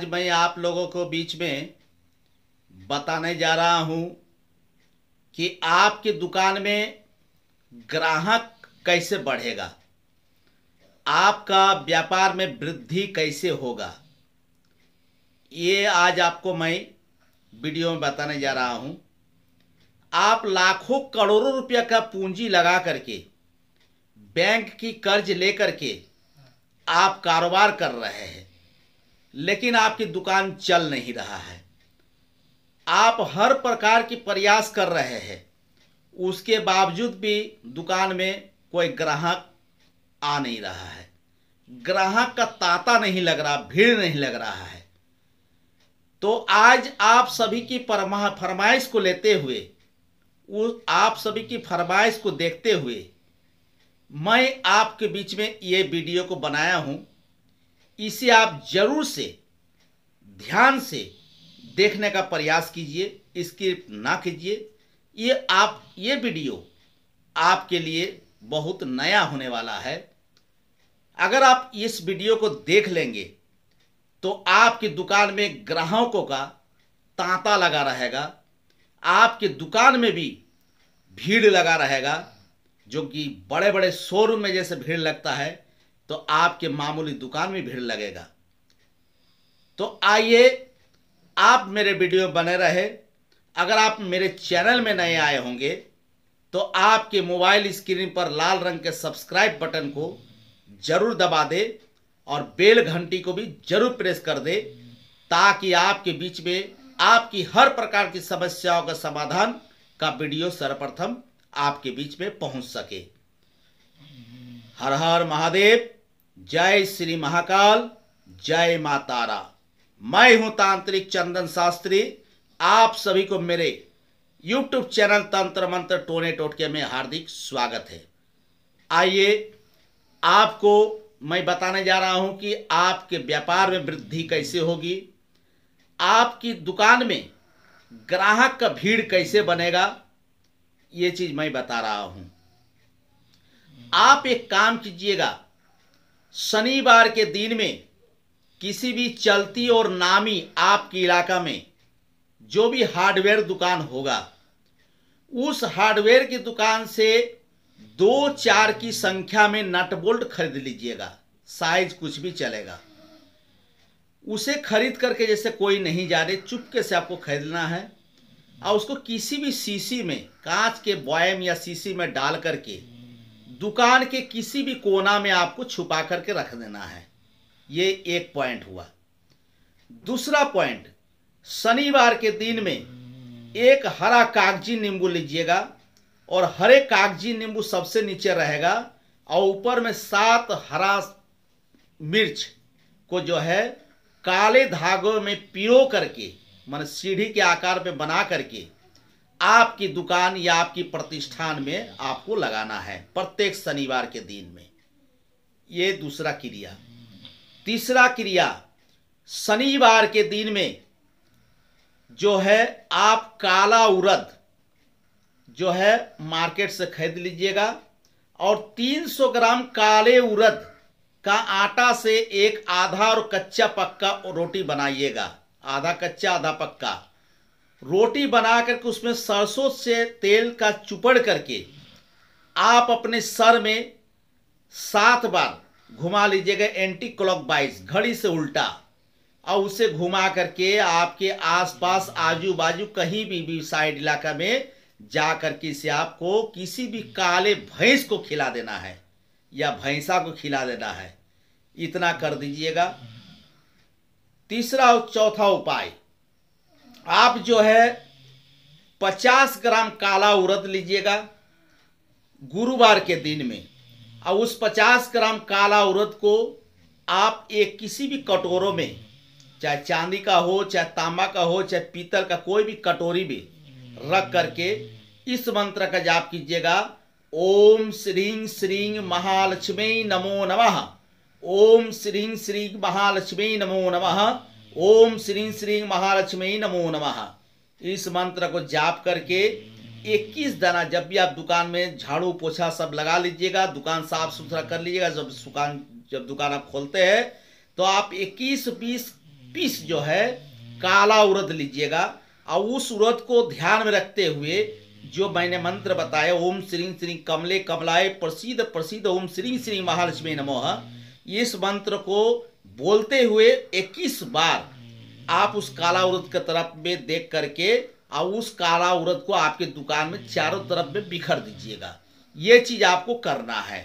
आज मैं आप लोगों को बीच में बताने जा रहा हूं कि आपकी दुकान में ग्राहक कैसे बढ़ेगा आपका व्यापार में वृद्धि कैसे होगा ये आज आपको मैं वीडियो में बताने जा रहा हूं आप लाखों करोड़ों रुपया का पूंजी लगा करके बैंक की कर्ज लेकर के आप कारोबार कर रहे हैं लेकिन आपकी दुकान चल नहीं रहा है आप हर प्रकार की प्रयास कर रहे हैं उसके बावजूद भी दुकान में कोई ग्राहक आ नहीं रहा है ग्राहक का ताता नहीं लग रहा भीड़ नहीं लग रहा है तो आज आप सभी की फरमा फरमाइश को लेते हुए उस आप सभी की फरमाइश को देखते हुए मैं आपके बीच में ये वीडियो को बनाया हूँ इसे आप जरूर से ध्यान से देखने का प्रयास कीजिए स्किप ना कीजिए ये आप ये वीडियो आपके लिए बहुत नया होने वाला है अगर आप इस वीडियो को देख लेंगे तो आपकी दुकान में ग्राहकों का तांता लगा रहेगा आपके दुकान में भी भीड़ लगा रहेगा जो कि बड़े बड़े शोरूम में जैसे भीड़ लगता है तो आपके मामूली दुकान में भीड़ लगेगा तो आइए आप मेरे वीडियो बने रहे अगर आप मेरे चैनल में नए आए होंगे तो आपके मोबाइल स्क्रीन पर लाल रंग के सब्सक्राइब बटन को जरूर दबा दे और बेल घंटी को भी जरूर प्रेस कर दे ताकि आपके बीच में आपकी हर प्रकार की समस्याओं का समाधान का वीडियो सर्वप्रथम आपके बीच में पहुंच सके हर हर महादेव जय श्री महाकाल जय मा तारा मैं हूं तांत्रिक चंदन शास्त्री आप सभी को मेरे यूट्यूब चैनल तंत्र मंत्र टोने टोटके में हार्दिक स्वागत है आइए आपको मैं बताने जा रहा हूं कि आपके व्यापार में वृद्धि कैसे होगी आपकी दुकान में ग्राहक का भीड़ कैसे बनेगा ये चीज़ मैं बता रहा हूं आप एक काम कीजिएगा शनिवार के दिन में किसी भी चलती और नामी आपके इलाका में जो भी हार्डवेयर दुकान होगा उस हार्डवेयर की दुकान से दो चार की संख्या में नट बोल्ट खरीद लीजिएगा साइज कुछ भी चलेगा उसे खरीद करके जैसे कोई नहीं जा रहे चुपके से आपको खरीदना है और उसको किसी भी सीसी में कांच के बॉयम या सीसी में डाल करके दुकान के किसी भी कोना में आपको छुपा करके रख देना है ये एक पॉइंट हुआ दूसरा पॉइंट शनिवार के दिन में एक हरा कागजी नींबू लीजिएगा और हरे कागजी नींबू सबसे नीचे रहेगा और ऊपर में सात हरा मिर्च को जो है काले धागों में पिरो करके मान सीढ़ी के आकार पे बना करके आपकी दुकान या आपकी प्रतिष्ठान में आपको लगाना है प्रत्येक शनिवार के दिन में ये दूसरा क्रिया तीसरा क्रिया शनिवार के दिन में जो है आप काला उड़द जो है मार्केट से खरीद लीजिएगा और 300 ग्राम काले उड़द का आटा से एक आधा और कच्चा पक्का रोटी बनाइएगा आधा कच्चा आधा पक्का रोटी बना करके उसमें सरसों से तेल का चुपड़ करके आप अपने सर में सात बार घुमा लीजिएगा एंटी बाइस घड़ी से उल्टा और उसे घुमा करके आपके आसपास आजू बाजू कहीं भी, भी साइड इलाका में जा करके इसे आपको किसी भी काले भैंस को खिला देना है या भैंसा को खिला देना है इतना कर दीजिएगा तीसरा और चौथा उपाय आप जो है पचास ग्राम काला उड़द लीजिएगा गुरुवार के दिन में और उस पचास ग्राम काला उड़द को आप एक किसी भी कटोरों में चाहे चांदी का हो चाहे तांबा का हो चाहे पीतल का कोई भी कटोरी में रख करके इस मंत्र का जाप कीजिएगा ओम श्री श्री महालक्ष्मी नमो नमः ओम श्री श्री महालक्ष्मी नमो नमः ओम श्री श्री महालक्ष्मी नमो नमः इस मंत्र को जाप करके 21 दाना जब भी आप दुकान में झाड़ू पोछा सब लगा लीजिएगा दुकान साफ सुथरा कर लीजिएगा जब दुकान जब दुकान आप खोलते हैं तो आप 21 पीस पीस जो है काला उरद लीजिएगा और उस उरद को ध्यान में रखते हुए जो मैंने मंत्र बताया ओम श्री श्री कमले कमलाय प्रसिद्ध प्रसिद्ध ओम श्री श्री महालक्ष्मी नमो इस मंत्र को बोलते हुए 21 बार आप उस काला उरद के तरफ में देख करके और उस काला उरद को आपके दुकान में चारों तरफ में बिखर दीजिएगा ये चीज़ आपको करना है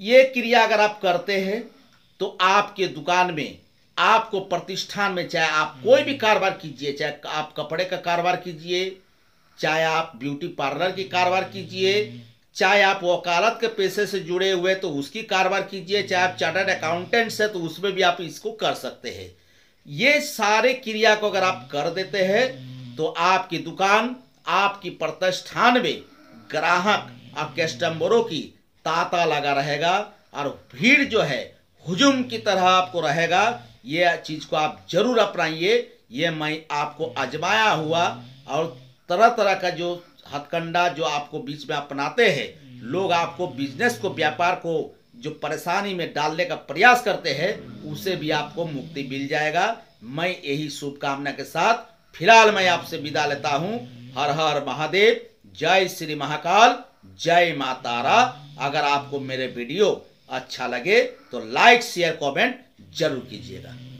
ये क्रिया अगर आप करते हैं तो आपके दुकान में आपको प्रतिष्ठान में चाहे आप कोई भी कारोबार कीजिए चाहे आप कपड़े का कारोबार कीजिए चाहे आप ब्यूटी पार्लर की कारोबार कीजिए चाहे आप वकालत के पेशे से जुड़े हुए तो उसकी कारोबार कीजिए चाहे आप चार्टर्ड अकाउंटेंट से तो उसमें भी आप इसको कर सकते हैं ये सारे क्रिया को अगर आप कर देते हैं तो आपकी दुकान आपकी प्रतिष्ठान में ग्राहक आप कस्टमरों की ताता लगा रहेगा और भीड़ जो है हुजूम की तरह आपको रहेगा ये चीज़ को आप जरूर अपनाइए ये मैं आपको आजमाया हुआ और तरह तरह का जो हथकंडा जो आपको बीच में अपनाते हैं लोग आपको बिजनेस को व्यापार को जो परेशानी में डालने का प्रयास करते हैं उसे भी आपको मुक्ति मिल जाएगा मैं यही शुभकामना के साथ फिलहाल मैं आपसे विदा लेता हूँ हर हर महादेव जय श्री महाकाल जय मा तारा अगर आपको मेरे वीडियो अच्छा लगे तो लाइक शेयर कमेंट जरूर कीजिएगा